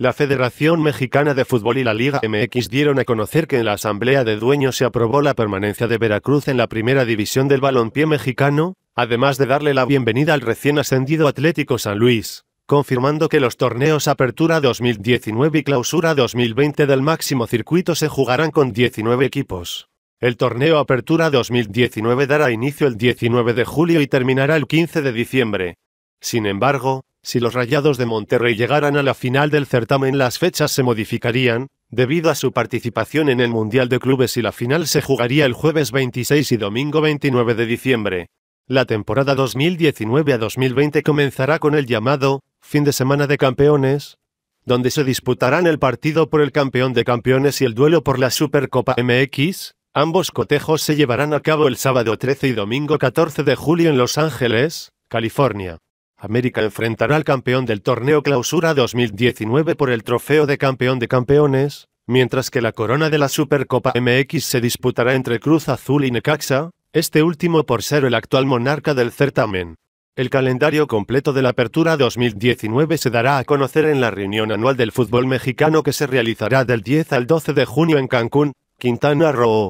La Federación Mexicana de Fútbol y la Liga MX dieron a conocer que en la Asamblea de Dueños se aprobó la permanencia de Veracruz en la primera división del balompié mexicano, además de darle la bienvenida al recién ascendido Atlético San Luis, confirmando que los torneos Apertura 2019 y Clausura 2020 del máximo circuito se jugarán con 19 equipos. El torneo Apertura 2019 dará inicio el 19 de julio y terminará el 15 de diciembre. Sin embargo, si los Rayados de Monterrey llegaran a la final del certamen las fechas se modificarían, debido a su participación en el Mundial de Clubes y la final se jugaría el jueves 26 y domingo 29 de diciembre. La temporada 2019 a 2020 comenzará con el llamado fin de semana de campeones, donde se disputarán el partido por el campeón de campeones y el duelo por la Supercopa MX. Ambos cotejos se llevarán a cabo el sábado 13 y domingo 14 de julio en Los Ángeles, California. América enfrentará al campeón del torneo Clausura 2019 por el trofeo de campeón de campeones, mientras que la corona de la Supercopa MX se disputará entre Cruz Azul y Necaxa, este último por ser el actual monarca del certamen. El calendario completo de la Apertura 2019 se dará a conocer en la reunión anual del fútbol mexicano que se realizará del 10 al 12 de junio en Cancún, Quintana Roo.